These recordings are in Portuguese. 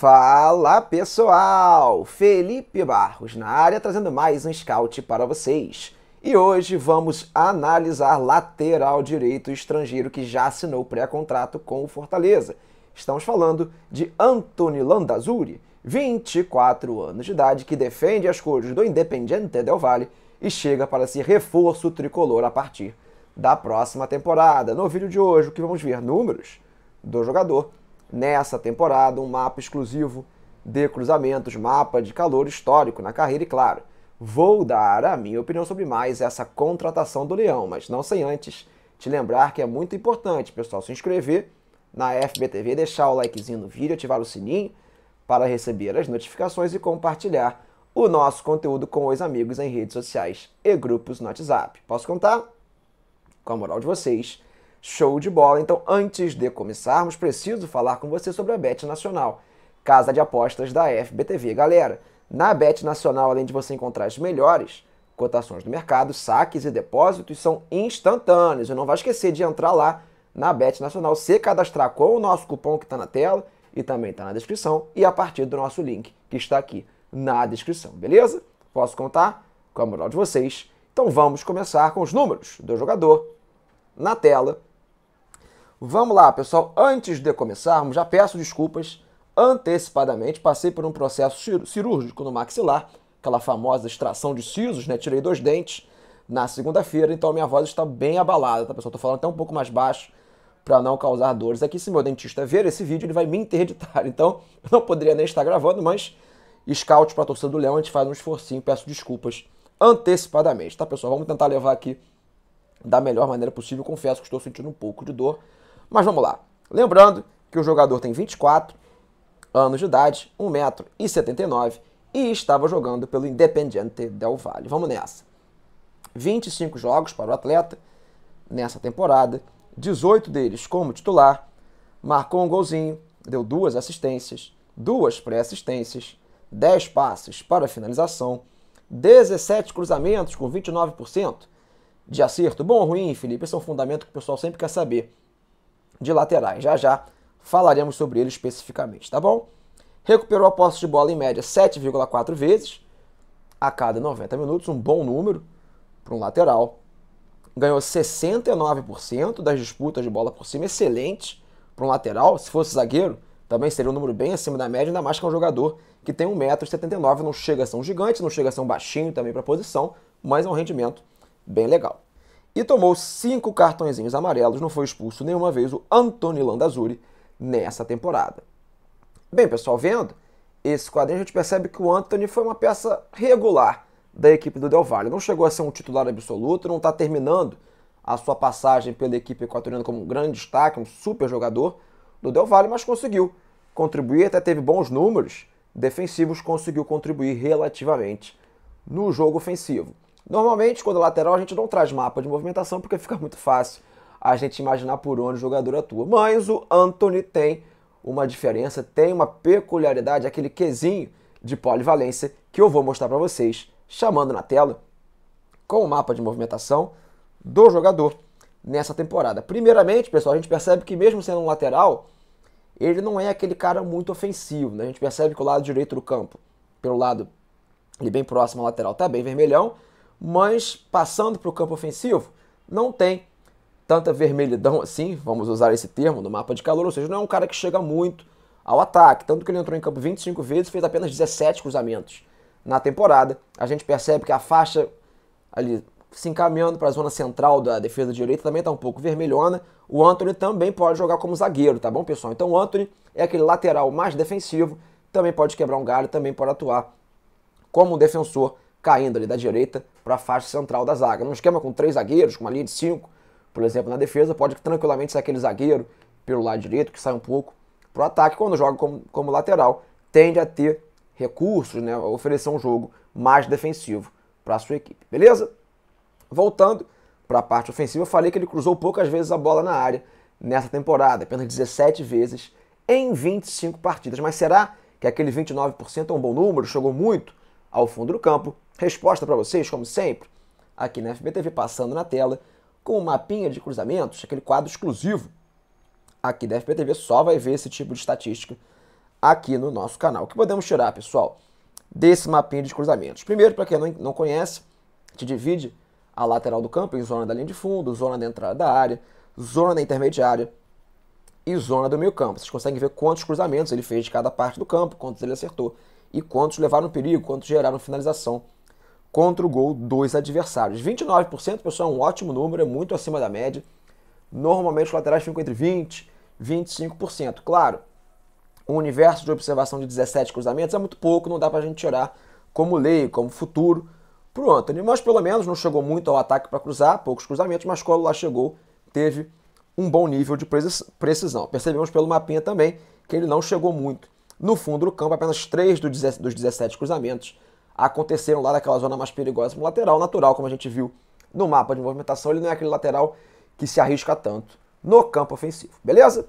Fala pessoal! Felipe Barros na área trazendo mais um scout para vocês. E hoje vamos analisar lateral direito estrangeiro que já assinou pré-contrato com o Fortaleza. Estamos falando de Antony Landazuri, 24 anos de idade, que defende as cores do Independiente Del Valle e chega para ser reforço tricolor a partir da próxima temporada. No vídeo de hoje, o que vamos ver números do jogador nessa temporada um mapa exclusivo de cruzamentos, mapa de calor histórico na carreira e, claro, vou dar a minha opinião sobre mais essa contratação do Leão, mas não sem antes te lembrar que é muito importante, pessoal, se inscrever na FBTV, deixar o likezinho no vídeo, ativar o sininho para receber as notificações e compartilhar o nosso conteúdo com os amigos em redes sociais e grupos no WhatsApp. Posso contar? Com a moral de vocês Show de bola! Então, antes de começarmos, preciso falar com você sobre a Bet Nacional, casa de apostas da FBTV. Galera, na Bet Nacional, além de você encontrar as melhores cotações do mercado, saques e depósitos são instantâneos. Eu não vai esquecer de entrar lá na Bet Nacional, se cadastrar com o nosso cupom que está na tela e também está na descrição e a partir do nosso link que está aqui na descrição, beleza? Posso contar com a moral de vocês? Então vamos começar com os números do jogador na tela Vamos lá, pessoal. Antes de começarmos, já peço desculpas antecipadamente. Passei por um processo cirúrgico no maxilar, aquela famosa extração de sisos, né? Tirei dois dentes na segunda-feira, então minha voz está bem abalada, tá, pessoal? Tô falando até um pouco mais baixo para não causar dores aqui. É se meu dentista ver esse vídeo, ele vai me interditar. Então, eu não poderia nem estar gravando, mas scout para a torcida do Leão, a gente faz um esforcinho, peço desculpas antecipadamente, tá, pessoal? Vamos tentar levar aqui da melhor maneira possível. Confesso que estou sentindo um pouco de dor mas vamos lá. Lembrando que o jogador tem 24 anos de idade, 1,79m e estava jogando pelo Independiente Del Valle. Vamos nessa. 25 jogos para o atleta nessa temporada, 18 deles como titular, marcou um golzinho, deu duas assistências, duas pré-assistências, 10 passes para finalização, 17 cruzamentos com 29% de acerto. Bom ou ruim, Felipe? Esse é um fundamento que o pessoal sempre quer saber de laterais. Já já falaremos sobre ele especificamente, tá bom? Recuperou a posse de bola em média 7,4 vezes a cada 90 minutos, um bom número para um lateral. Ganhou 69% das disputas de bola por cima, excelente para um lateral. Se fosse zagueiro, também seria um número bem acima da média, ainda mais que é um jogador que tem 1,79m, não chega a ser um gigante, não chega a ser um baixinho também para a posição, mas é um rendimento bem legal e tomou cinco cartõezinhos amarelos, não foi expulso nenhuma vez o Antônio Landazuri nessa temporada. Bem, pessoal, vendo esse quadrinho, a gente percebe que o Anthony foi uma peça regular da equipe do Del Valle. Não chegou a ser um titular absoluto, não está terminando a sua passagem pela equipe equatoriana como um grande destaque, um super jogador do Del Valle, mas conseguiu contribuir, até teve bons números defensivos, conseguiu contribuir relativamente no jogo ofensivo. Normalmente, quando é lateral, a gente não traz mapa de movimentação porque fica muito fácil a gente imaginar por onde o jogador atua. Mas o Anthony tem uma diferença, tem uma peculiaridade, aquele quezinho de polivalência que eu vou mostrar para vocês, chamando na tela com o mapa de movimentação do jogador nessa temporada. Primeiramente, pessoal, a gente percebe que mesmo sendo um lateral, ele não é aquele cara muito ofensivo, né? A gente percebe que o lado direito do campo, pelo lado, ele bem próximo ao lateral, tá bem vermelhão, mas passando para o campo ofensivo, não tem tanta vermelhidão assim, vamos usar esse termo, no mapa de calor, ou seja, não é um cara que chega muito ao ataque, tanto que ele entrou em campo 25 vezes e fez apenas 17 cruzamentos na temporada. A gente percebe que a faixa ali se encaminhando para a zona central da defesa direita também está um pouco vermelhona. O Anthony também pode jogar como zagueiro, tá bom, pessoal? Então o Anthony é aquele lateral mais defensivo, também pode quebrar um galho, também pode atuar como um defensor caindo ali da direita para a faixa central da zaga. Num esquema com três zagueiros, com uma linha de cinco, por exemplo, na defesa, pode tranquilamente ser aquele zagueiro pelo lado direito, que sai um pouco para o ataque. Quando joga como, como lateral, tende a ter recursos, né, oferecer um jogo mais defensivo para a sua equipe. Beleza? Voltando para a parte ofensiva, eu falei que ele cruzou poucas vezes a bola na área nessa temporada, apenas 17 vezes em 25 partidas. Mas será que aquele 29% é um bom número? Jogou muito? ao fundo do campo. Resposta para vocês, como sempre, aqui na FBTV, passando na tela, com o um mapinha de cruzamentos, aquele quadro exclusivo aqui da FBTV, só vai ver esse tipo de estatística aqui no nosso canal. O que podemos tirar, pessoal, desse mapinha de cruzamentos? Primeiro, para quem não conhece, te divide a lateral do campo em zona da linha de fundo, zona da entrada da área, zona da intermediária e zona do meio campo. Vocês conseguem ver quantos cruzamentos ele fez de cada parte do campo, quantos ele acertou e quantos levaram perigo, quantos geraram finalização contra o gol dos adversários. 29%, pessoal, é um ótimo número, é muito acima da média. Normalmente os laterais ficam entre 20% e 25%. Claro, um universo de observação de 17 cruzamentos é muito pouco, não dá para a gente tirar como lei, como futuro o Anthony. Mas pelo menos não chegou muito ao ataque para cruzar, poucos cruzamentos, mas quando lá chegou, teve um bom nível de precisão. Percebemos pelo mapinha também que ele não chegou muito no fundo do campo, apenas 3 dos 17 cruzamentos aconteceram lá daquela zona mais perigosa para lateral natural, como a gente viu no mapa de movimentação. Ele não é aquele lateral que se arrisca tanto no campo ofensivo, beleza?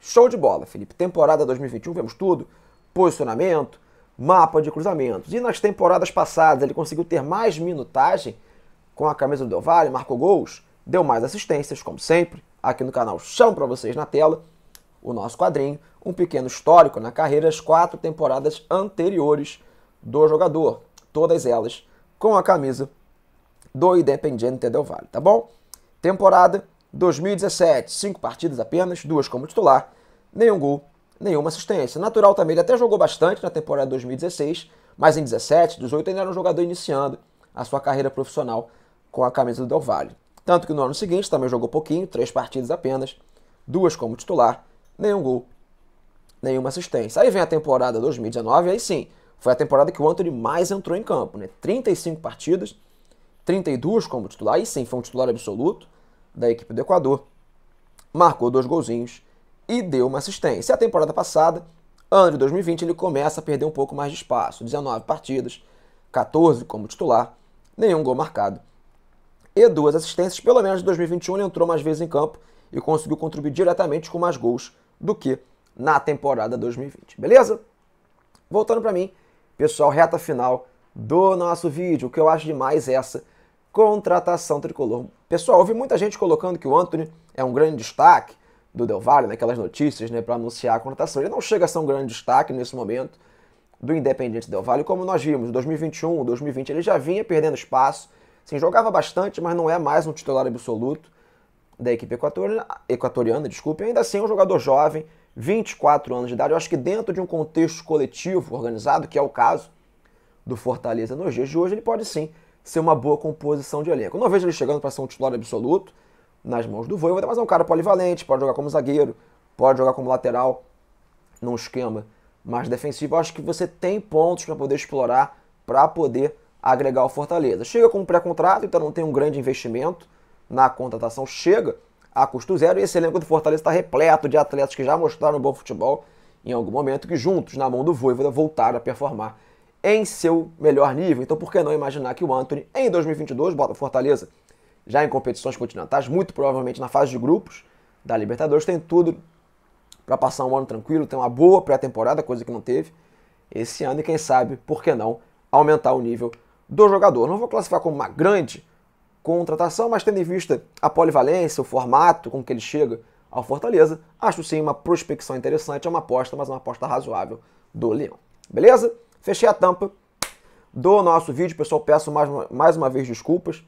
Show de bola, Felipe. Temporada 2021, vemos tudo. Posicionamento, mapa de cruzamentos. E nas temporadas passadas ele conseguiu ter mais minutagem com a camisa do Del Valle, marcou gols, deu mais assistências, como sempre, aqui no canal chão para vocês na tela o nosso quadrinho, um pequeno histórico na carreira das quatro temporadas anteriores do jogador, todas elas com a camisa do Independiente Del Valle, tá bom? Temporada 2017, cinco partidas apenas, duas como titular, nenhum gol, nenhuma assistência. Natural também, ele até jogou bastante na temporada 2016, mas em 17, 18 ele era um jogador iniciando a sua carreira profissional com a camisa do Del Valle. Tanto que no ano seguinte também jogou pouquinho, três partidas apenas, duas como titular, nenhum gol, nenhuma assistência. Aí vem a temporada 2019, aí sim, foi a temporada que o Anthony mais entrou em campo, né? 35 partidas, 32 como titular, aí sim, foi um titular absoluto da equipe do Equador. Marcou dois golzinhos e deu uma assistência. E a temporada passada, ano de 2020, ele começa a perder um pouco mais de espaço. 19 partidas, 14 como titular, nenhum gol marcado. E duas assistências, pelo menos em 2021 ele entrou mais vezes em campo e conseguiu contribuir diretamente com mais gols do que na temporada 2020, beleza? Voltando para mim, pessoal, reta final do nosso vídeo, o que eu acho demais é essa contratação tricolor. Pessoal, ouvi muita gente colocando que o Anthony é um grande destaque do Del Valle, naquelas né, notícias, né, para anunciar a contratação. Ele não chega a ser um grande destaque nesse momento do Independiente Del Valle, como nós vimos, 2021, 2020 ele já vinha perdendo espaço, sim, jogava bastante, mas não é mais um titular absoluto da equipe equatoriana, desculpe, ainda assim é um jogador jovem, 24 anos de idade. Eu acho que dentro de um contexto coletivo organizado, que é o caso do Fortaleza nos dias de hoje, ele pode sim ser uma boa composição de elenco. Eu não vejo ele chegando para ser um titular absoluto nas mãos do Voivoda, mas é um cara polivalente, pode jogar como zagueiro, pode jogar como lateral num esquema mais defensivo. Eu acho que você tem pontos para poder explorar, para poder agregar o Fortaleza. Chega com um pré-contrato, então não tem um grande investimento na contratação chega a custo zero. E esse elenco do Fortaleza está repleto de atletas que já mostraram bom futebol em algum momento, que juntos, na mão do Voivoda, voltaram a performar em seu melhor nível. Então, por que não imaginar que o Anthony, em 2022, bota Fortaleza já em competições continentais, muito provavelmente na fase de grupos da Libertadores, tem tudo para passar um ano tranquilo, tem uma boa pré-temporada, coisa que não teve esse ano, e quem sabe, por que não, aumentar o nível do jogador. Não vou classificar como uma grande contratação, mas tendo em vista a polivalência, o formato com que ele chega ao Fortaleza, acho sim uma prospecção interessante, é uma aposta, mas uma aposta razoável do Leão. Beleza? Fechei a tampa do nosso vídeo, pessoal, peço mais, mais uma vez desculpas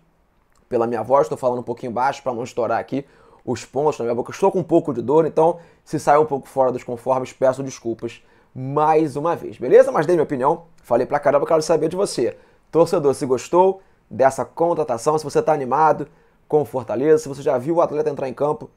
pela minha voz, estou falando um pouquinho baixo para não estourar aqui os pontos na minha boca, estou com um pouco de dor, então se sair um pouco fora dos conformes, peço desculpas mais uma vez, beleza? Mas dei minha opinião, falei pra caramba, quero saber de você. Torcedor, se gostou, dessa contratação, se você está animado com o Fortaleza, se você já viu o atleta entrar em campo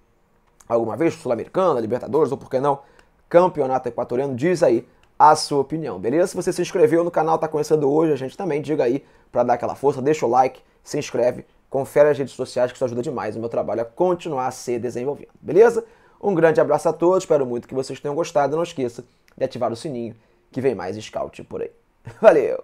alguma vez, Sul-Americana, Libertadores ou por que não, Campeonato Equatoriano, diz aí a sua opinião, beleza? Se você se inscreveu no canal, está conhecendo hoje, a gente também diga aí para dar aquela força, deixa o like, se inscreve, confere as redes sociais que isso ajuda demais o meu trabalho a continuar a ser desenvolvido, beleza? Um grande abraço a todos, espero muito que vocês tenham gostado. Não esqueça de ativar o sininho que vem mais scout por aí. Valeu!